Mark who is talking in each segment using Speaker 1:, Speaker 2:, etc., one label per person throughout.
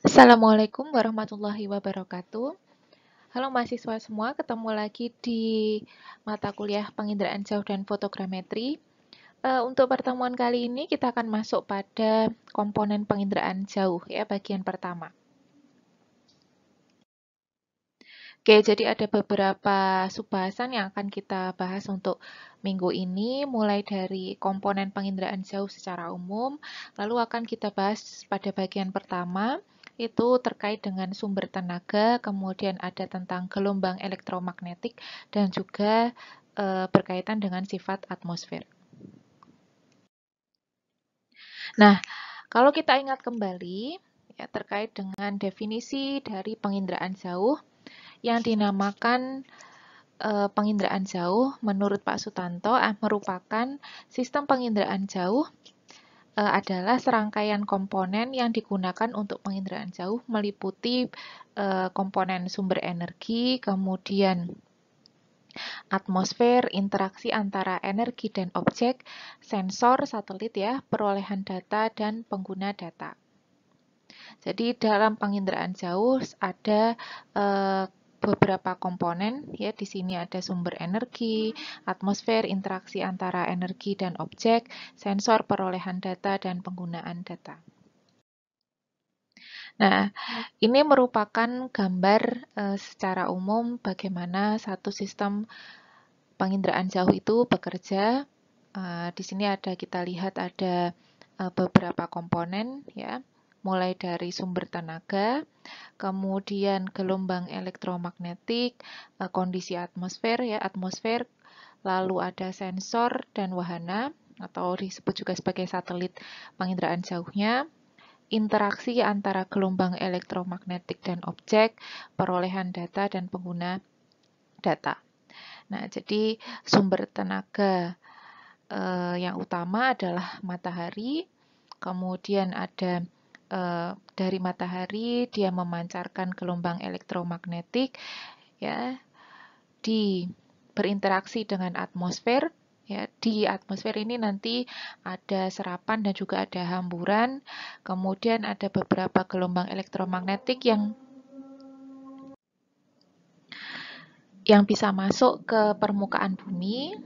Speaker 1: Assalamualaikum warahmatullahi wabarakatuh. Halo mahasiswa semua, ketemu lagi di mata kuliah penginderaan jauh dan fotogrametri. Eh, untuk pertemuan kali ini kita akan masuk pada komponen penginderaan jauh ya, bagian pertama. Oke, jadi ada beberapa subbahasan yang akan kita bahas untuk minggu ini, mulai dari komponen penginderaan jauh secara umum, lalu akan kita bahas pada bagian pertama, itu terkait dengan sumber tenaga, kemudian ada tentang gelombang elektromagnetik, dan juga e, berkaitan dengan sifat atmosfer. Nah, kalau kita ingat kembali ya, terkait dengan definisi dari penginderaan jauh yang dinamakan eh, penginderaan jauh menurut Pak Sutanto ah, merupakan sistem penginderaan jauh Eh, adalah serangkaian komponen yang digunakan untuk penginderaan jauh meliputi eh, komponen sumber energi, kemudian atmosfer, interaksi antara energi dan objek, sensor, satelit ya, perolehan data dan pengguna data. Jadi dalam penginderaan jauh ada eh, beberapa komponen ya di sini ada sumber energi, atmosfer, interaksi antara energi dan objek, sensor perolehan data dan penggunaan data. Nah, ini merupakan gambar e, secara umum bagaimana satu sistem penginderaan jauh itu bekerja. E, di sini ada kita lihat ada e, beberapa komponen ya mulai dari sumber tenaga, kemudian gelombang elektromagnetik, eh, kondisi atmosfer ya, atmosfer, lalu ada sensor dan wahana atau disebut juga sebagai satelit penginderaan jauhnya, interaksi antara gelombang elektromagnetik dan objek, perolehan data dan pengguna data. Nah, jadi sumber tenaga eh, yang utama adalah matahari, kemudian ada e, dari matahari dia memancarkan gelombang elektromagnetik ya di berinteraksi dengan atmosfer ya di atmosfer ini nanti ada serapan dan juga ada hamburan kemudian ada beberapa gelombang elektromagnetik yang yang bisa masuk ke permukaan bumi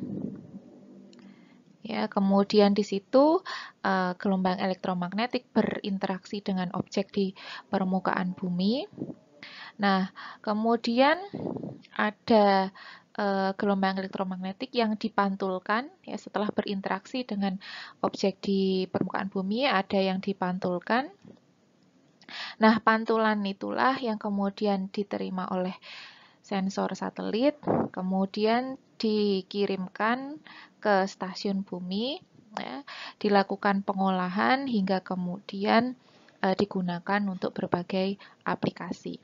Speaker 1: Ya, kemudian di situ eh, gelombang elektromagnetik berinteraksi dengan objek di permukaan bumi. Nah, kemudian ada eh, gelombang elektromagnetik yang dipantulkan ya setelah berinteraksi dengan objek di permukaan bumi ada yang dipantulkan. Nah, pantulan itulah yang kemudian diterima oleh sensor satelit, kemudian dikirimkan ke stasiun bumi, ya, dilakukan pengolahan hingga kemudian e, digunakan untuk berbagai aplikasi.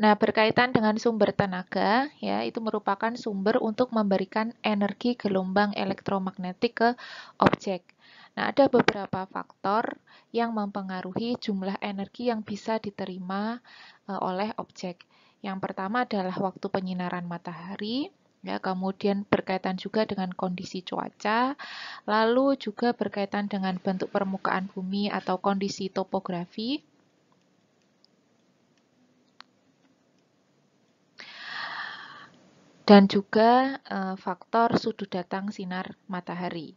Speaker 1: Nah, berkaitan dengan sumber tenaga, ya, itu merupakan sumber untuk memberikan energi gelombang elektromagnetik ke objek. Nah, ada beberapa faktor yang mempengaruhi jumlah energi yang bisa diterima e, oleh objek. Yang pertama adalah waktu penyinaran matahari, ya kemudian berkaitan juga dengan kondisi cuaca lalu juga berkaitan dengan bentuk permukaan bumi atau kondisi topografi dan juga e, faktor sudut datang sinar matahari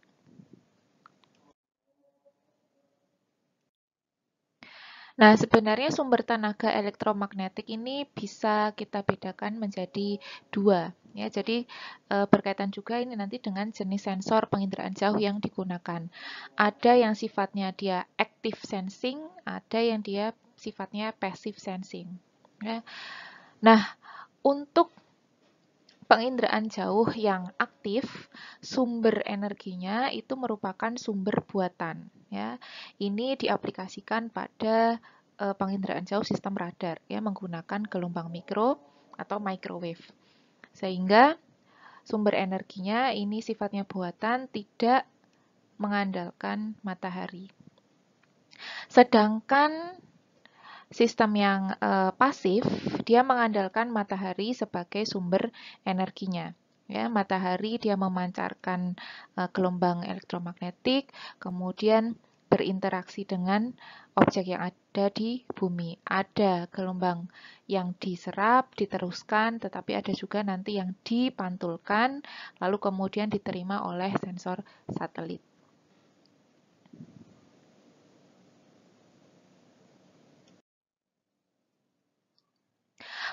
Speaker 1: Nah, sebenarnya sumber tenaga elektromagnetik ini bisa kita bedakan menjadi dua. Ya, jadi e, berkaitan juga ini nanti dengan jenis sensor penginderaan jauh yang digunakan. Ada yang sifatnya dia active sensing, ada yang dia sifatnya passive sensing. Ya. Nah, untuk penginderaan jauh yang aktif, sumber energinya itu merupakan sumber buatan. Ya, ini diaplikasikan pada e, penginderaan jauh sistem radar, ya, menggunakan gelombang mikro atau microwave. Sehingga sumber energinya ini sifatnya buatan, tidak mengandalkan matahari. Sedangkan Sistem yang eh, pasif, dia mengandalkan matahari sebagai sumber energinya. Ya, matahari dia memancarkan eh, gelombang elektromagnetik, kemudian berinteraksi dengan objek yang ada di bumi. Ada gelombang yang diserap, diteruskan, tetapi ada juga nanti yang dipantulkan, lalu kemudian diterima oleh sensor satelit.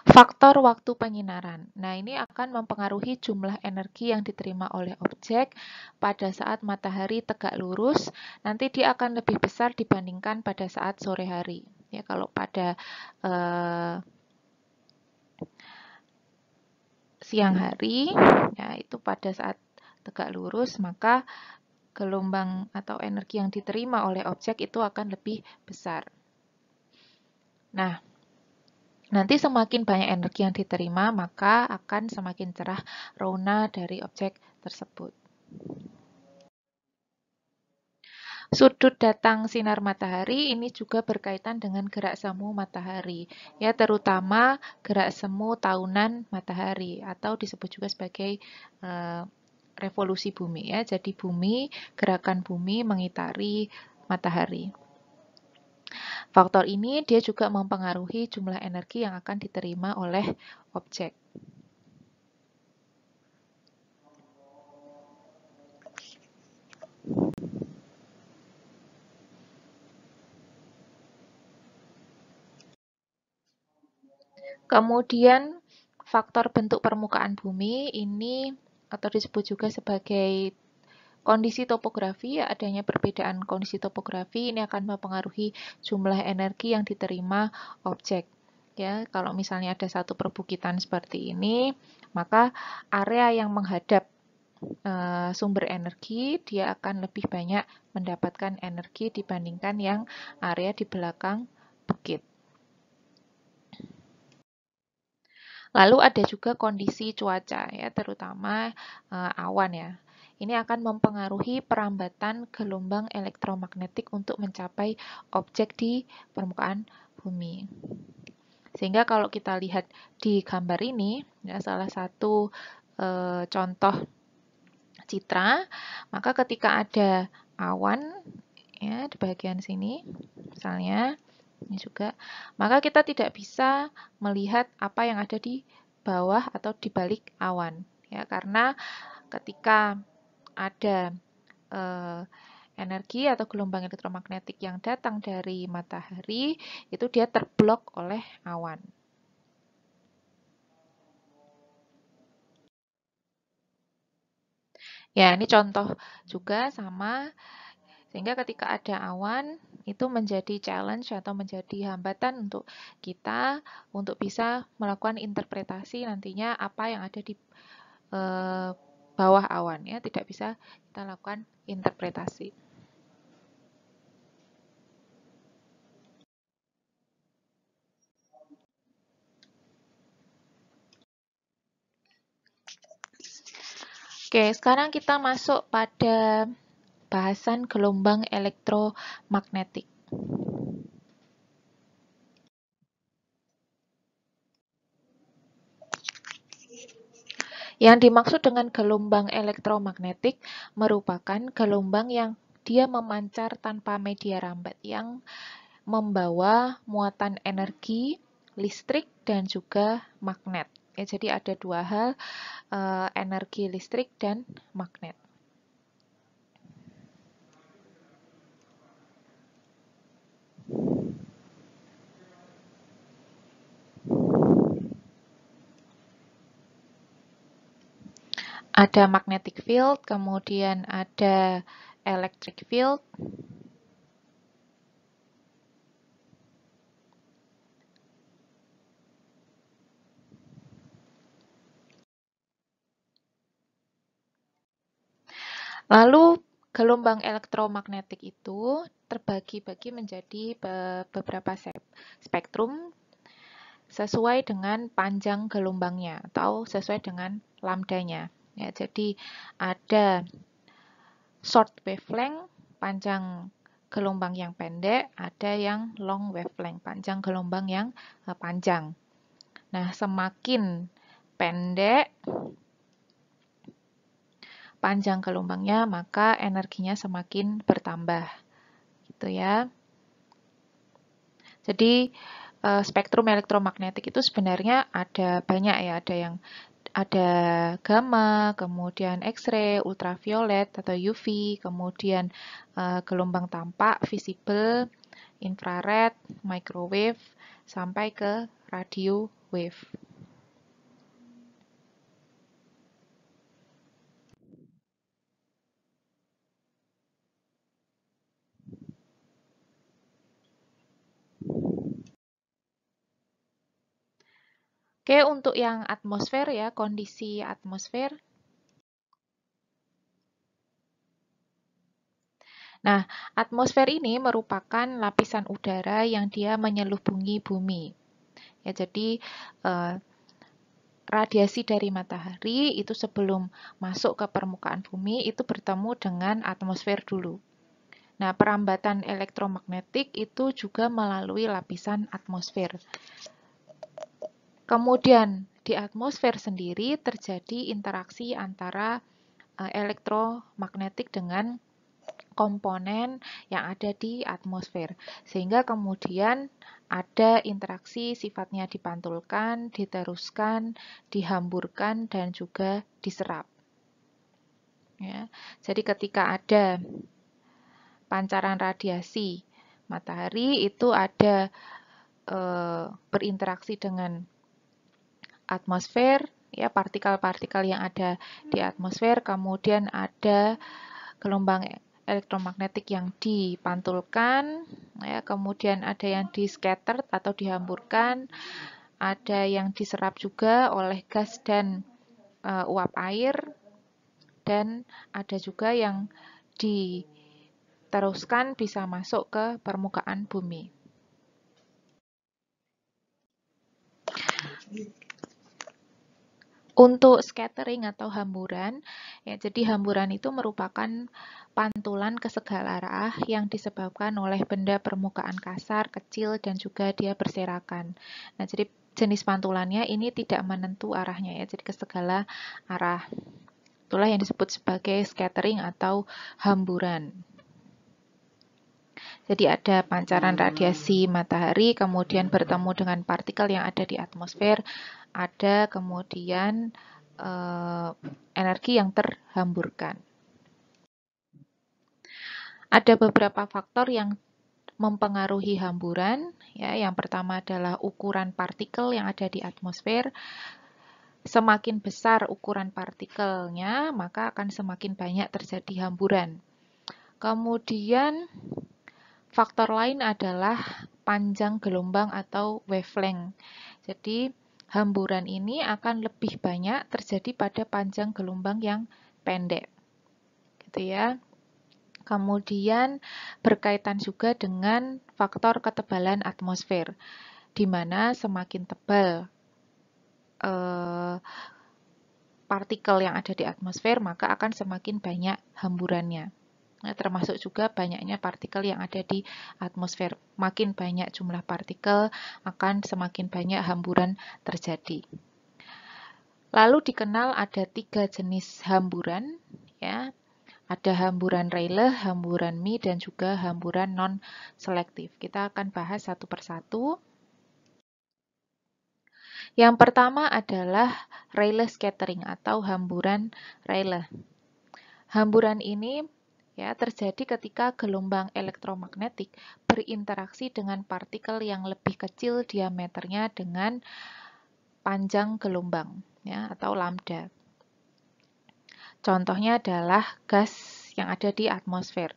Speaker 1: Faktor waktu penyinaran. Nah, ini akan mempengaruhi jumlah energi yang diterima oleh objek pada saat matahari tegak lurus. Nanti dia akan lebih besar dibandingkan pada saat sore hari. Ya, kalau pada eh, siang hari, ya itu pada saat tegak lurus, maka gelombang atau energi yang diterima oleh objek itu akan lebih besar. Nah, Nanti semakin banyak energi yang diterima, maka akan semakin cerah rona dari objek tersebut. Sudut datang sinar matahari ini juga berkaitan dengan gerak semu matahari, ya terutama gerak semu tahunan matahari atau disebut juga sebagai e, revolusi bumi ya. Jadi bumi, gerakan bumi mengitari matahari. Faktor ini dia juga mempengaruhi jumlah energi yang akan diterima oleh objek. Kemudian faktor bentuk permukaan bumi ini atau disebut juga sebagai Kondisi topografi, ya, adanya perbedaan kondisi topografi ini akan mempengaruhi jumlah energi yang diterima objek. Ya, kalau misalnya ada satu perbukitan seperti ini, maka area yang menghadap e, sumber energi dia akan lebih banyak mendapatkan energi dibandingkan yang area di belakang bukit. Lalu ada juga kondisi cuaca ya, terutama e, awan ya. Ini akan mempengaruhi perambatan gelombang elektromagnetik untuk mencapai objek di permukaan bumi. Sehingga kalau kita lihat di gambar ini, ya salah satu e, contoh citra, maka ketika ada awan ya di bagian sini misalnya ini juga, maka kita tidak bisa melihat apa yang ada di bawah atau di balik awan ya karena ketika ada eh, energi atau gelombang elektromagnetik yang datang dari matahari itu dia terblok oleh awan. Ya, ini contoh juga sama sehingga ketika ada awan itu menjadi challenge atau menjadi hambatan untuk kita untuk bisa melakukan interpretasi nantinya apa yang ada di eh, bawah awan ya tidak bisa kita lakukan interpretasi. Oke, sekarang kita masuk pada bahasan gelombang elektromagnetik. Yang dimaksud dengan gelombang elektromagnetik merupakan gelombang yang dia memancar tanpa media rambat yang membawa muatan energi listrik dan juga magnet. Ya, jadi ada dua hal, eh, energi listrik dan magnet. ada magnetic field, kemudian ada electric field, Lalu gelombang elektromagnetik itu terbagi-bagi menjadi beberapa spektrum sesuai dengan panjang gelombangnya atau sesuai dengan lambdanya. Ya, jadi ada short wavelength, panjang gelombang yang pendek, ada yang long wavelength, panjang gelombang yang eh, panjang. Nah, semakin pendek panjang gelombangnya, maka energinya semakin bertambah. Gitu ya. Jadi, eh, spektrum elektromagnetik itu sebenarnya ada banyak ya, ada yang ada gamma, kemudian X-ray, ultraviolet atau UV, kemudian uh, gelombang tampak, visible, infrared, microwave, sampai ke radio wave. Oke, untuk yang atmosfer ya, kondisi atmosfer. Nah, atmosfer ini merupakan lapisan udara yang dia menyelubungi bumi. Ya, jadi eh, radiasi dari matahari itu sebelum masuk ke permukaan bumi itu bertemu dengan atmosfer dulu. Nah, perambatan elektromagnetik itu juga melalui lapisan atmosfer. Kemudian di atmosfer sendiri terjadi interaksi antara eh, elektromagnetik dengan komponen yang ada di atmosfer sehingga kemudian ada interaksi sifatnya dipantulkan, diteruskan, dihamburkan dan juga diserap. Ya. Jadi ketika ada pancaran radiasi matahari itu ada e, berinteraksi dengan atmosfer, ya partikel-partikel yang ada di atmosfer, kemudian ada gelombang elektromagnetik yang dipantulkan, ya, kemudian ada yang di scattered atau dihamburkan, ada yang diserap juga oleh gas dan uh, uap air, dan ada juga yang diteruskan bisa masuk ke permukaan bumi. Untuk scattering atau hamburan, ya jadi hamburan itu merupakan pantulan ke segala arah yang disebabkan oleh benda permukaan kasar, kecil, dan juga dia berserakan. Nah, jadi jenis pantulannya ini tidak menentu arahnya ya, jadi ke segala arah. Itulah yang disebut sebagai scattering atau hamburan. Jadi ada pancaran radiasi matahari, kemudian bertemu dengan partikel yang ada di atmosfer, ada kemudian eh, energi yang terhamburkan. Ada beberapa faktor yang mempengaruhi hamburan. Ya, yang pertama adalah ukuran partikel yang ada di atmosfer. Semakin besar ukuran partikelnya, maka akan semakin banyak terjadi hamburan. Kemudian faktor lain adalah panjang gelombang atau wavelength. Jadi Hamburan ini akan lebih banyak terjadi pada panjang gelombang yang pendek. Gitu ya. Kemudian berkaitan juga dengan faktor ketebalan atmosfer, di mana semakin tebal eh, partikel yang ada di atmosfer, maka akan semakin banyak hamburannya. Nah, termasuk juga banyaknya partikel yang ada di atmosfer. Makin banyak jumlah partikel, akan semakin banyak hamburan terjadi. Lalu dikenal ada tiga jenis hamburan, ya. Ada hamburan Rayleigh, hamburan Mi, dan juga hamburan non-selektif. Kita akan bahas satu persatu. Yang pertama adalah Rayleigh scattering atau hamburan Rayleigh. Hamburan ini ya terjadi ketika gelombang elektromagnetik berinteraksi dengan partikel yang lebih kecil diameternya dengan panjang gelombang ya atau lambda. Contohnya adalah gas yang ada di atmosfer.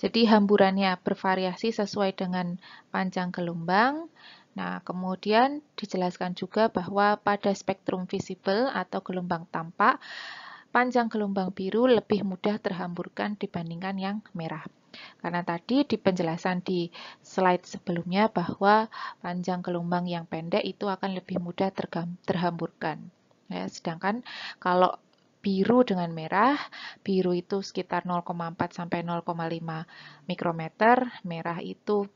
Speaker 1: Jadi hamburannya bervariasi sesuai dengan panjang gelombang. Nah, kemudian dijelaskan juga bahwa pada spektrum visible atau gelombang tampak panjang gelombang biru lebih mudah terhamburkan dibandingkan yang merah. Karena tadi di penjelasan di slide sebelumnya bahwa panjang gelombang yang pendek itu akan lebih mudah terhamburkan. Ya, sedangkan kalau biru dengan merah, biru itu sekitar 0,4 sampai 0,5 mikrometer, merah itu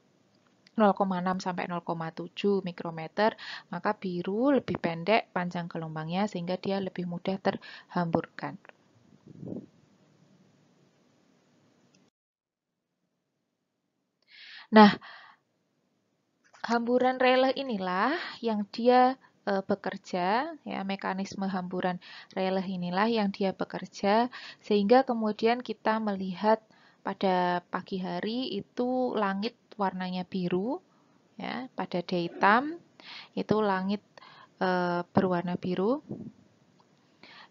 Speaker 1: 0,6 sampai 0,7 mikrometer, maka biru lebih pendek panjang gelombangnya sehingga dia lebih mudah terhamburkan. Nah, hamburan rela inilah yang dia e, bekerja ya mekanisme hamburan rela inilah yang dia bekerja sehingga kemudian kita melihat pada pagi hari itu langit warnanya biru ya pada daytime itu langit e, berwarna biru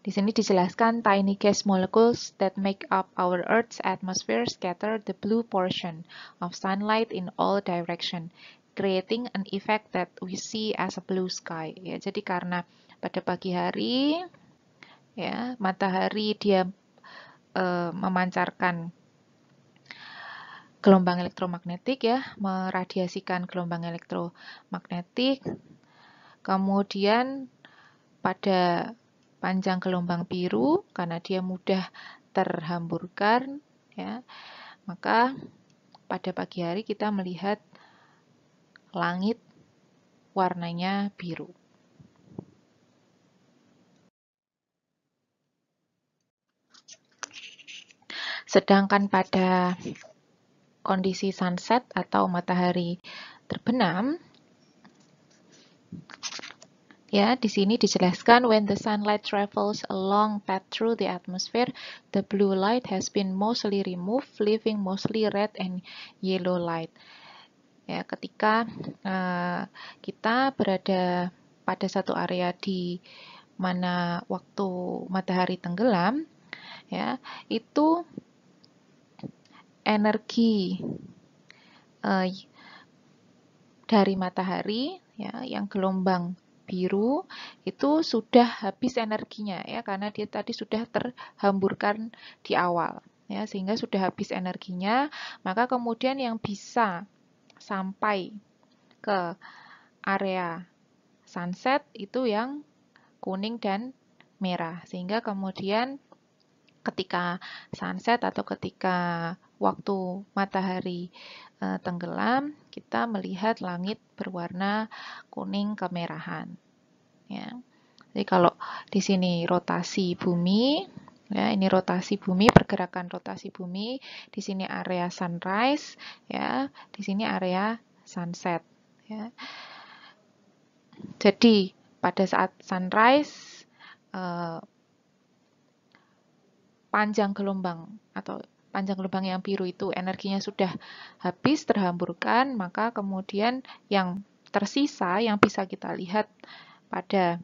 Speaker 1: di sini dijelaskan tiny gas molecules that make up our Earth's atmosphere scatter the blue portion of sunlight in all direction, creating an effect that we see as a blue sky. Ya, jadi karena pada pagi hari ya matahari dia e, memancarkan gelombang elektromagnetik ya, meradiasikan gelombang elektromagnetik. Kemudian pada panjang gelombang biru karena dia mudah terhamburkan ya. Maka pada pagi hari kita melihat langit warnanya biru. Sedangkan pada kondisi sunset atau matahari terbenam. Ya, di sini dijelaskan when the sunlight travels along path through the atmosphere, the blue light has been mostly removed, leaving mostly red and yellow light. Ya, ketika uh, kita berada pada satu area di mana waktu matahari tenggelam, ya, itu energi eh, dari matahari ya yang gelombang biru itu sudah habis energinya ya karena dia tadi sudah terhamburkan di awal ya sehingga sudah habis energinya maka kemudian yang bisa sampai ke area sunset itu yang kuning dan merah sehingga kemudian ketika sunset atau ketika waktu matahari uh, tenggelam, kita melihat langit berwarna kuning kemerahan. Ya. Jadi kalau di sini rotasi bumi, ya ini rotasi bumi, pergerakan rotasi bumi, di sini area sunrise, ya, di sini area sunset, ya. Jadi pada saat sunrise eh, panjang gelombang atau panjang lubang yang biru itu energinya sudah habis terhamburkan, maka kemudian yang tersisa yang bisa kita lihat pada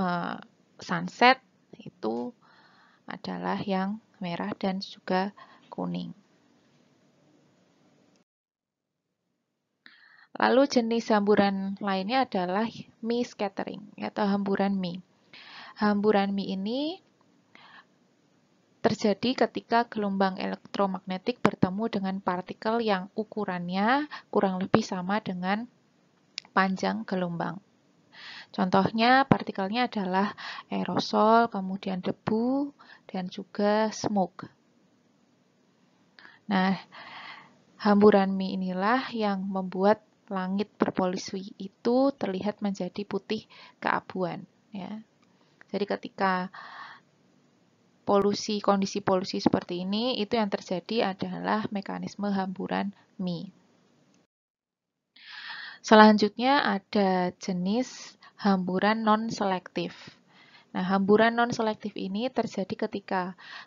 Speaker 1: uh, sunset itu adalah yang merah dan juga kuning. Lalu jenis hamburan lainnya adalah mie scattering atau hamburan mie. Hamburan mie ini terjadi ketika gelombang elektromagnetik bertemu dengan partikel yang ukurannya kurang lebih sama dengan panjang gelombang. Contohnya partikelnya adalah aerosol, kemudian debu, dan juga smoke. Nah, hamburan mie inilah yang membuat langit berpolusi itu terlihat menjadi putih keabuan. Ya. Jadi ketika polusi kondisi polusi seperti ini itu yang terjadi adalah mekanisme hamburan mie. Selanjutnya ada jenis hamburan non selektif. Nah, hamburan non selektif ini terjadi ketika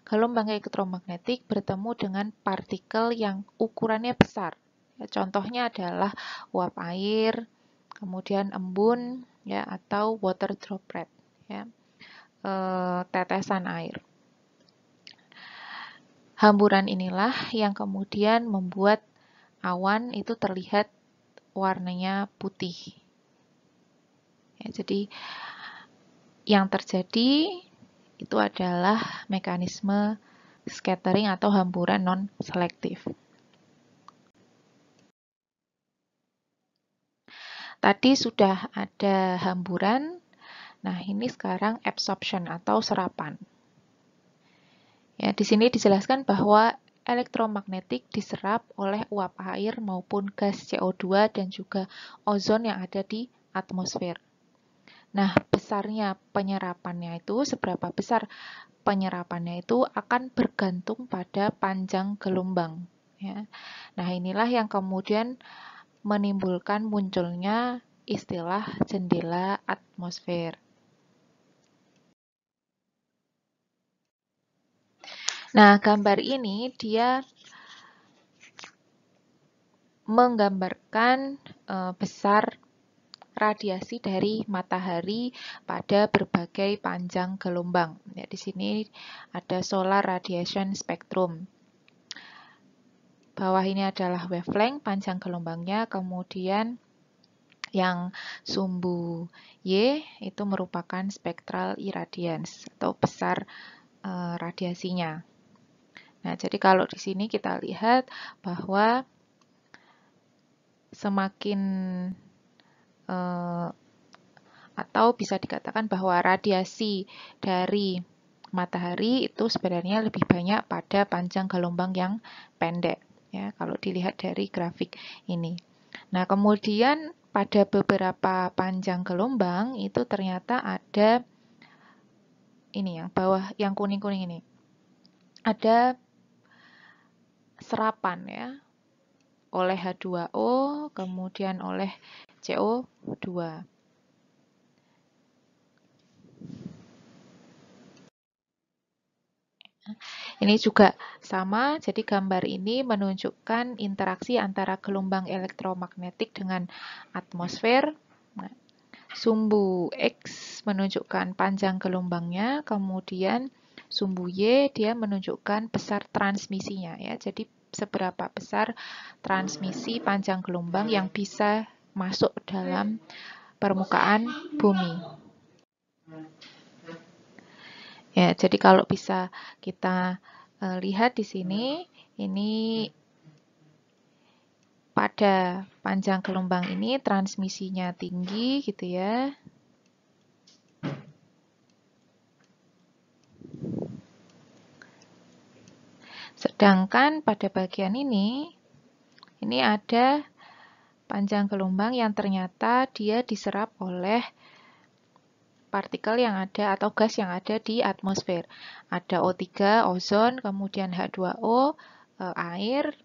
Speaker 1: gelombang elektromagnetik bertemu dengan partikel yang ukurannya besar. Ya, contohnya adalah uap air, kemudian embun, ya atau water droplet, ya, e, tetesan air. Hamburan inilah yang kemudian membuat awan itu terlihat warnanya putih. Ya, jadi yang terjadi itu adalah mekanisme scattering atau hamburan non-selektif. Tadi sudah ada hamburan, nah ini sekarang absorption atau serapan. Ya, di sini dijelaskan bahwa elektromagnetik diserap oleh uap air maupun gas CO2 dan juga ozon yang ada di atmosfer. Nah, besarnya penyerapannya itu, seberapa besar penyerapannya itu akan bergantung pada panjang gelombang. Ya. Nah, inilah yang kemudian menimbulkan munculnya istilah jendela atmosfer. Nah, gambar ini dia menggambarkan uh, besar radiasi dari matahari pada berbagai panjang gelombang. Ya, di sini ada solar radiation spectrum. Bawah ini adalah wavelength panjang gelombangnya, kemudian yang sumbu Y itu merupakan spectral irradiance atau besar uh, radiasinya. Nah, jadi kalau di sini kita lihat bahwa semakin eh, atau bisa dikatakan bahwa radiasi dari matahari itu sebenarnya lebih banyak pada panjang gelombang yang pendek ya kalau dilihat dari grafik ini. Nah, kemudian pada beberapa panjang gelombang itu ternyata ada ini yang bawah yang kuning-kuning ini. Ada serapan ya oleh H2O kemudian oleh CO2. Ini juga sama, jadi gambar ini menunjukkan interaksi antara gelombang elektromagnetik dengan atmosfer. Nah, sumbu X menunjukkan panjang gelombangnya, kemudian sumbu Y, dia menunjukkan besar transmisinya ya. Jadi seberapa besar transmisi panjang gelombang yang bisa masuk dalam permukaan bumi. Ya, jadi kalau bisa kita uh, lihat di sini, ini pada panjang gelombang ini transmisinya tinggi gitu ya. Sedangkan pada bagian ini, ini ada panjang gelombang yang ternyata dia diserap oleh partikel yang ada atau gas yang ada di atmosfer. Ada O3, ozon, kemudian H2O, eh, air,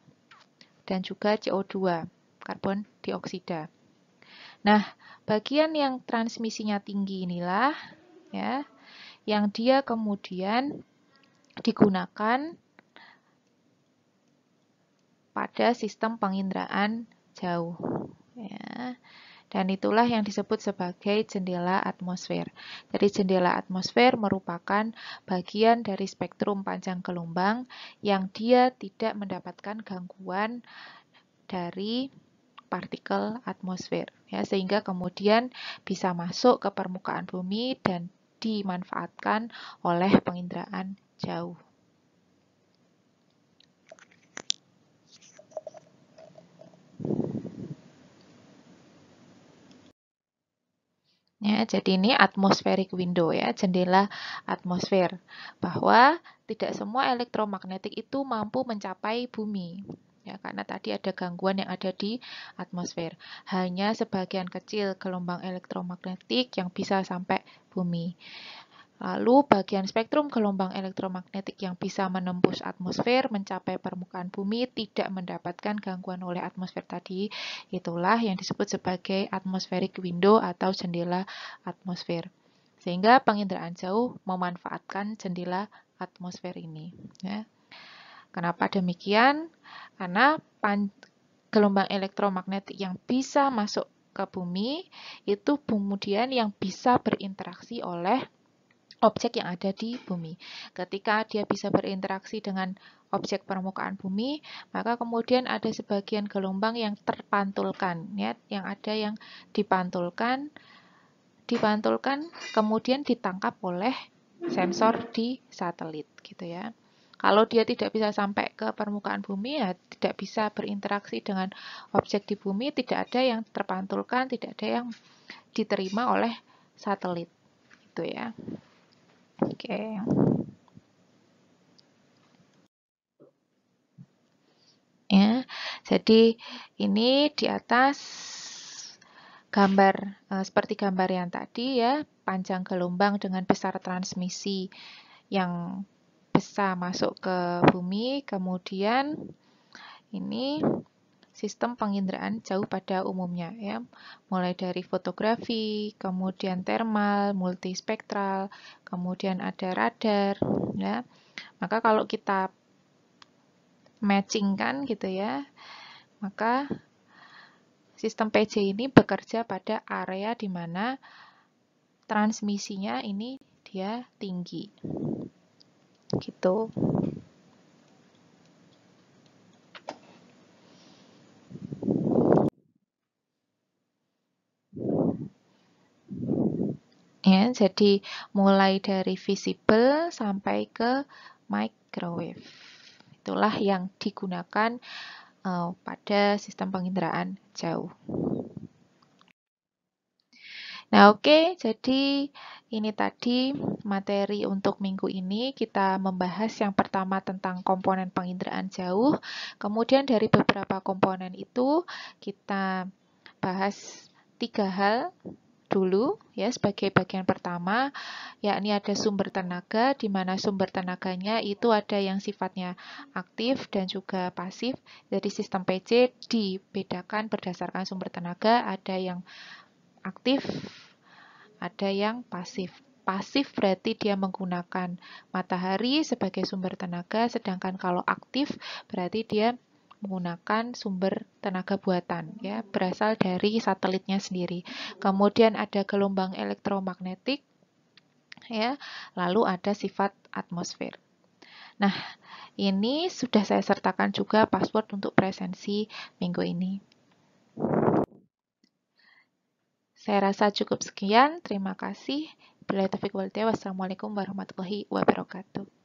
Speaker 1: dan juga CO2, karbon dioksida. Nah, bagian yang transmisinya tinggi inilah ya yang dia kemudian digunakan pada sistem penginderaan jauh. Ya. Dan itulah yang disebut sebagai jendela atmosfer. Jadi jendela atmosfer merupakan bagian dari spektrum panjang gelombang yang dia tidak mendapatkan gangguan dari partikel atmosfer ya sehingga kemudian bisa masuk ke permukaan bumi dan dimanfaatkan oleh penginderaan jauh. Ya, jadi ini atmospheric window ya, jendela atmosfer. Bahwa tidak semua elektromagnetik itu mampu mencapai bumi. Ya, karena tadi ada gangguan yang ada di atmosfer. Hanya sebagian kecil gelombang elektromagnetik yang bisa sampai bumi. Lalu, bagian spektrum gelombang elektromagnetik yang bisa menembus atmosfer mencapai permukaan bumi tidak mendapatkan gangguan oleh atmosfer tadi. Itulah yang disebut sebagai atmospheric window atau jendela atmosfer. Sehingga penginderaan jauh memanfaatkan jendela atmosfer ini. Ya. Kenapa demikian? Karena gelombang elektromagnetik yang bisa masuk ke bumi itu kemudian yang bisa berinteraksi oleh objek yang ada di bumi. Ketika dia bisa berinteraksi dengan objek permukaan bumi, maka kemudian ada sebagian gelombang yang terpantulkan, ya, yang ada yang dipantulkan, dipantulkan, kemudian ditangkap oleh sensor di satelit, gitu ya. Kalau dia tidak bisa sampai ke permukaan bumi, ya tidak bisa berinteraksi dengan objek di bumi, tidak ada yang terpantulkan, tidak ada yang diterima oleh satelit, gitu ya. Oke. Okay. Ya, jadi ini di atas gambar eh, seperti gambar yang tadi ya, panjang gelombang dengan besar transmisi yang besar masuk ke bumi, kemudian ini sistem penginderaan jauh pada umumnya ya mulai dari fotografi kemudian thermal multispektral kemudian ada radar ya maka kalau kita matching kan gitu ya maka sistem PJ ini bekerja pada area di mana transmisinya ini dia tinggi gitu ya jadi mulai dari visible sampai ke microwave itulah yang digunakan uh, pada sistem penginderaan jauh Nah oke, okay, jadi ini tadi materi untuk minggu ini kita membahas yang pertama tentang komponen penginderaan jauh, kemudian dari beberapa komponen itu kita bahas tiga hal dulu ya sebagai bagian pertama yakni ada sumber tenaga di mana sumber tenaganya itu ada yang sifatnya aktif dan juga pasif. Jadi sistem PC dibedakan berdasarkan sumber tenaga, ada yang aktif, ada yang pasif. Pasif berarti dia menggunakan matahari sebagai sumber tenaga, sedangkan kalau aktif berarti dia menggunakan sumber tenaga buatan ya berasal dari satelitnya sendiri. Kemudian ada gelombang elektromagnetik ya, lalu ada sifat atmosfer. Nah, ini sudah saya sertakan juga password untuk presensi minggu ini. Saya rasa cukup sekian. Terima kasih. Bila Taufik Wassalamualaikum warahmatullahi wabarakatuh.